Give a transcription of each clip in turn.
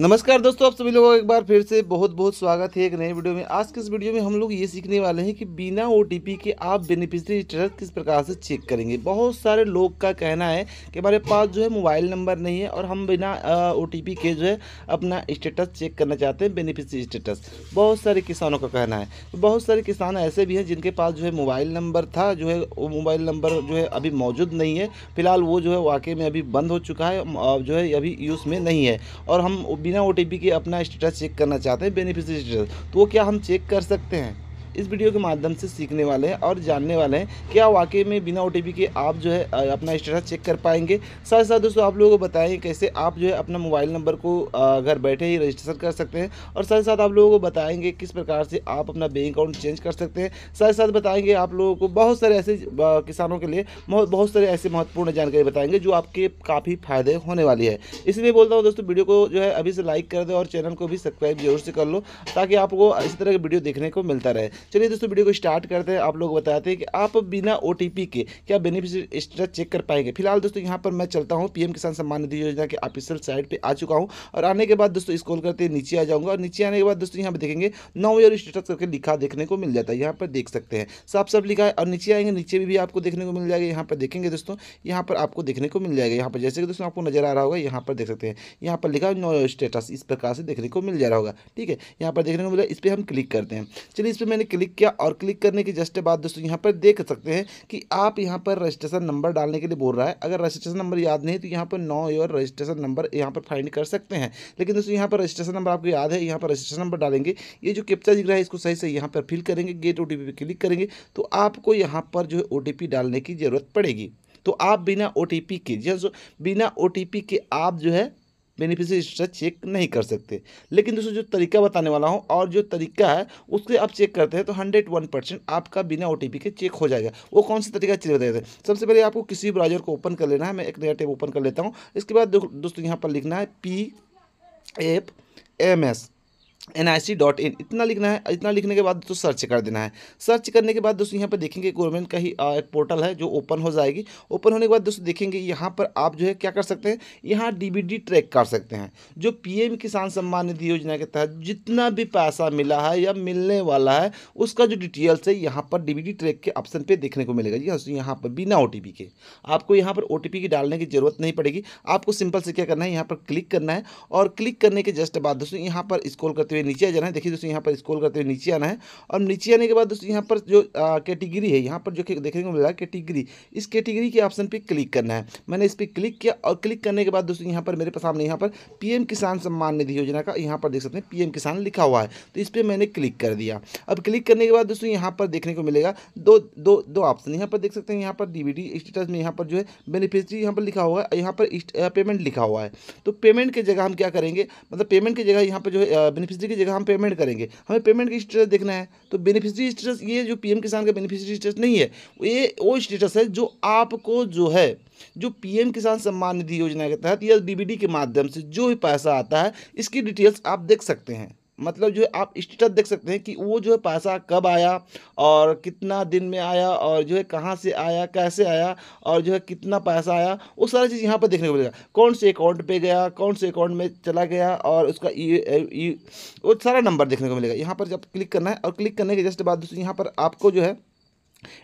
नमस्कार दोस्तों आप सभी लोगों का एक बार फिर से बहुत बहुत स्वागत है एक नए वीडियो में आज के इस वीडियो में हम लोग ये सीखने वाले हैं कि बिना ओ के आप बेनिफिशरी स्टेटस किस प्रकार से चेक करेंगे बहुत सारे लोग का कहना है कि हमारे पास जो है मोबाइल नंबर नहीं है और हम बिना ओ के जो है अपना स्टेटस चेक करना चाहते हैं बेनिफिशरी स्टेटस बहुत सारे किसानों का कहना है तो बहुत सारे किसान ऐसे भी हैं जिनके पास जो है मोबाइल नंबर था जो है वो मोबाइल नंबर जो है अभी मौजूद नहीं है फिलहाल वो जो है वाकई में अभी बंद हो चुका है जो है अभी यूज़ में नहीं है और हम बिना ओ के अपना स्टेटस चेक करना चाहते हैं बेनिफिशरी स्टेटस तो क्या हम चेक कर सकते हैं इस वीडियो के माध्यम से सीखने वाले हैं और जानने वाले हैं क्या वाकई में बिना ओ के आप जो है अपना स्टेटस चेक कर पाएंगे साथ साथ दोस्तों आप लोगों को बताएँ कैसे आप जो है अपना मोबाइल नंबर को घर बैठे ही रजिस्ट्रेशन कर सकते हैं और साथ साथ आप लोगों को बताएंगे किस प्रकार से आप अपना बैंक अकाउंट चेंज कर सकते हैं साथ साथ बताएंगे आप लोगों को बहुत सारे ऐसे किसानों के लिए बहुत सारे ऐसे महत्वपूर्ण जानकारी बताएंगे जो आपके काफ़ी फायदे होने वाली है इसलिए बोलता हूँ दोस्तों वीडियो को जो है अभी से लाइक कर दो और चैनल को भी सब्सक्राइब जरूर से कर लो ताकि आपको इसी तरह की वीडियो देखने को मिलता रहे चलिए दोस्तों वीडियो को स्टार्ट करते हैं आप लोग बताते हैं कि आप बिना ओ के क्या बेनिफिशियरी स्टेटस चेक कर पाएंगे फिलहाल दोस्तों यहाँ पर मैं चलता हूँ पीएम किसान सम्मान निधि योजना के ऑफिसियल साइट पर आ चुका हूँ और आने के बाद दोस्तों स्कॉल करते नीचे आ जाऊँगा और नीचे आने के बाद दोस्तों यहाँ पर देखेंगे नो ईयर स्टेटस करके लिखा देखने को मिल जाता है यहाँ पर देख सकते हैं साफ साफ लिखा है और नीचे आएंगे नीचे भी, भी आपको देखने को मिल जाएगा यहाँ पर देखेंगे दोस्तों यहाँ पर आपको देखने को मिल जाएगा यहाँ पर जैसे कि दोस्तों आपको नजर आ रहा होगा यहाँ पर देख सकते हैं यहाँ पर लिखा नो स्टेटस इस प्रकार से देखने को मिल जा रहा होगा ठीक है यहाँ पर देखने को मिला इस पर हम क्लिक करते हैं चलिए इस पर मैंने क्लिक किया और क्लिक करने के जस्ट बाद दोस्तों यहाँ पर देख सकते हैं कि आप यहाँ पर रजिस्ट्रेशन नंबर डालने के लिए बोल रहा है अगर रजिस्ट्रेशन नंबर याद नहीं तो यहाँ पर नो योर रजिस्ट्रेशन नंबर यहाँ पर फाइंड कर सकते हैं लेकिन दोस्तों यहाँ पर रजिस्ट्रेशन नंबर आपको याद है यहाँ पर रजिस्ट्रेशन नंबर डालेंगे ये जो कैप्चा दिख रहा है इसको सही से यहाँ पर फिल करेंगे गेट ओ पे क्लिक करेंगे तो आपको यहाँ पर जो है ओ डालने की ज़रूरत पड़ेगी तो आप बिना ओ के जी बिना ओ के आप जो है बेनिफिशरी स्टेटस चेक नहीं कर सकते लेकिन दोस्तों जो तरीका बताने वाला हूँ और जो तरीका है उसके आप चेक करते हैं तो हंड्रेड वन परसेंट आपका बिना ओ के चेक हो जाएगा वो कौन सा तरीका चेक बताते हैं सबसे पहले आपको किसी ब्राउजर को ओपन कर लेना है मैं एक नया टेप ओपन कर लेता हूँ इसके बाद दोस्तों यहाँ पर लिखना है P F M S N I C dot in इतना लिखना है इतना लिखने के बाद दोस्तों सर्च कर देना है सर्च करने के बाद दोस्तों यहाँ पर देखेंगे गवर्नमेंट का ही एक पोर्टल है जो ओपन हो जाएगी ओपन होने के बाद दोस्तों देखेंगे यहाँ पर आप जो है क्या कर सकते हैं यहाँ डीबीडी ट्रैक कर सकते हैं जो पीएम किसान सम्मान निधि योजना के तहत जितना भी पैसा मिला है या मिलने वाला है उसका जो डिटेल्स है यहाँ पर डी ट्रैक के ऑप्शन पर देखने को मिलेगा जी हाँ, यहाँ पर बिना ओ के आपको यहाँ पर ओ की डालने की जरूरत नहीं पड़ेगी आपको सिंपल से क्या करना है यहाँ पर क्लिक करना है और क्लिक करने के जस्ट बाद दोस्तों यहाँ पर स्कॉल करते हुए नीचे आ जाना है देखिए दोस्तों यहाँ पर स्कोल करते हुए नीचे आना है और नीचे आने के बाद दोस्तों यहाँ पर जो कैटेगरी है यहाँ पर जो देखने को मिल रहा है कैटेगरी इस कैटेगरी के ऑप्शन पर क्लिक करना है मैंने इस पर क्लिक किया और क्लिक करने के बाद दोस्तों यहाँ पर मेरे सामने यहाँ पर पी किसान सम्मान निधि योजना का यहाँ पर देख सकते हैं पी किसान लिखा हुआ है तो इस पर मैंने क्लिक कर दिया अब क्लिक करने के बाद दोस्तों यहाँ पर देखने को मिलेगा दो दो दो ऑप्शन यहाँ पर देख सकते हैं यहाँ पर डीबीडी स्टेटस में यहाँ पर जो है बेनिफिशरी यहाँ पर लिखा हुआ है यहाँ पर पेमेंट लिखा हुआ है तो पेमेंट की जगह हम क्या करेंगे मतलब पेमेंट की जगह यहाँ पर जो है बेनिफिशरी बेनिफिशरी की जगह हम पेमेंट करेंगे हमें पेमेंट की स्टेटस देखना है तो बेनिफिशरी स्टेटस ये जो पीएम किसान का बेनिफिशरी स्टेटस नहीं है ये वो स्टेटस है जो आपको जो है जो पीएम किसान सम्मान निधि योजना के तहत या डीबीडी के माध्यम से जो भी पैसा आता है इसकी डिटेल्स आप देख सकते हैं मतलब जो है आप स्टेटस देख सकते हैं कि वो जो है पैसा कब आया और कितना दिन में आया और जो है कहाँ से आया कैसे आया और जो है कितना पैसा आया वो सारी चीज़ यहाँ पर देखने को मिलेगा कौन से अकाउंट पे गया कौन से अकाउंट में चला गया और उसका वो सारा नंबर देखने को मिलेगा यहाँ पर जब क्लिक करना है और क्लिक करने के जस्ट बाद दोस्तों यहाँ पर आपको जो है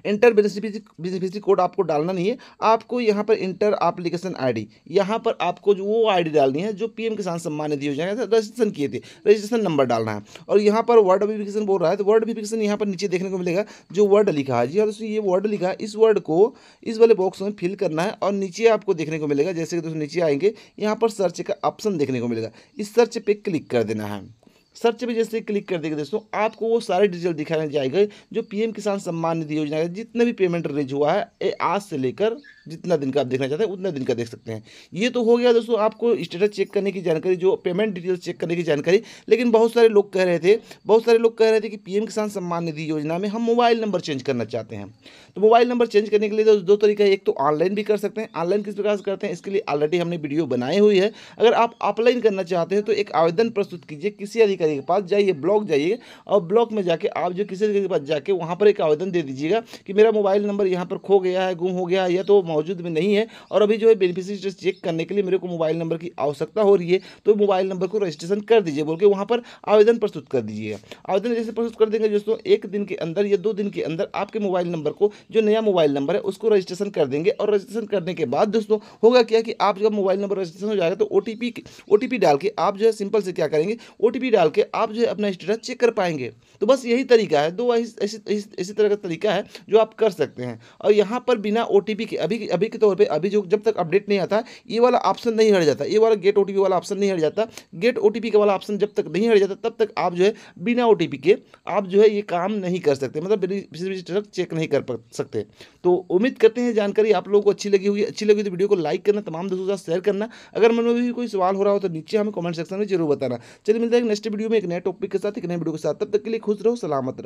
इंटर बेनिफिशरी कोड आपको डालना नहीं है आपको यहाँ पर इंटर एप्लीकेशन आईडी यहाँ पर आपको जो वो आईडी डालनी है जो पीएम किसान सम्मान निधि योजना का रजिस्ट्रेशन किए थे रजिस्ट्रेशन नंबर डालना है और यहाँ पर वर्ड वर्डिफिकेशन बोल रहा है तो वर्ड वर्डिफिकेशन यहाँ पर नीचे देखने को मिलेगा जो वर्ड लिखा है जी हाँ दोस्तों ये वर्ड लिखा है इस वर्ड को इस वाले बॉक्स में फिल करना है और नीचे आपको देखने को मिलेगा जैसे कि दोस्तों नीचे आएंगे यहाँ पर सर्च का ऑप्शन देखने को मिलेगा इस सर्च पर क्लिक कर देना है सर्च पे जैसे क्लिक कर देगा दोस्तों आपको वो सारे डिटेल दिखाने जाएगा जो पीएम किसान सम्मान निधि योजना जितने भी पेमेंट रिलीज हुआ है आज से लेकर जितना दिन का आप देखना चाहते हैं उतना दिन का देख सकते हैं ये तो हो गया दोस्तों आपको स्टेटस चेक करने की जानकारी जो पेमेंट डिटेल्स चेक करने की जानकारी लेकिन बहुत सारे लोग कह रहे थे बहुत सारे लोग कह रहे थे कि पीएम किसान सम्मान निधि योजना में हम मोबाइल नंबर चेंज करना चाहते हैं तो मोबाइल नंबर चेंज करने के लिए दो, दो तरीका है एक तो ऑनलाइन भी कर सकते हैं ऑनलाइन किस प्रकार से करते हैं इसके लिए ऑलरेडी हमने वीडियो बनाई हुई है अगर आप ऑफलाइन करना चाहते हैं तो एक आवेदन प्रस्तुत कीजिए किसी अधिकारी के पास जाइए ब्लॉक जाइए और ब्लॉक में जाके आप जो किसी अधिकारी के पास जाके वहाँ पर एक आवेदन दे दीजिएगा कि मेरा मोबाइल नंबर यहाँ पर खो गया है गुम हो गया है या तो मौजूद में नहीं है और अभी जो है बेनिफिशरी चेक करने के लिए मेरे को मोबाइल नंबर की आवश्यकता हो रही है तो मोबाइल नंबर को रजिस्ट्रेशन कर दीजिए बोल के वहाँ पर आवेदन प्रस्तुत कर दीजिए आवेदन जैसे प्रस्तुत कर देंगे दोस्तों एक दिन के अंदर या दो दिन के अंदर आपके मोबाइल नंबर को जो नया मोबाइल नंबर है उसको रजिस्ट्रेशन कर देंगे और रजिस्ट्रेशन करने के बाद दोस्तों होगा क्या कि आप जब मोबाइल नंबर रजिस्ट्रेशन हो जाएगा तो ओ टी डाल के आप जो है सिंपल से क्या करेंगे ओ डाल के आप जो है अपना स्टेटस चेक कर पाएंगे तो बस यही तरीका है दो इसी तरह का तरीका है जो आप कर सकते हैं और यहाँ पर बिना ओ के अभी कि अभी के तौर पर अभी जो जब तक अपडेट नहीं आता ये वाला ऑप्शन नहीं हट जाता ये वाला गेट ओ वाला ऑप्शन नहीं हट जाता गेट ओ का वाला ऑप्शन जब तक नहीं हट जाता तब तक आप जो है बिना ओ के आप जो है ये काम नहीं कर सकते मतलब चेक नहीं कर सकते तो उम्मीद करते हैं जानकारी आप लोगों को अच्छी लगी होगी अच्छी लगी तो वीडियो को लाइक करना तमाम दोस्तों साथ शेयर करना अगर मन में भी कोई सवाल हो रहा हो तो नीचे हमें कमेंट सेक्शन में जरूर बताना चलिए मिलते हैं नेक्स्ट वीडियो में एक नए टॉपिक के साथ एक नए वीडियो के साथ तब तक के लिए खुश रहो सलामत रहो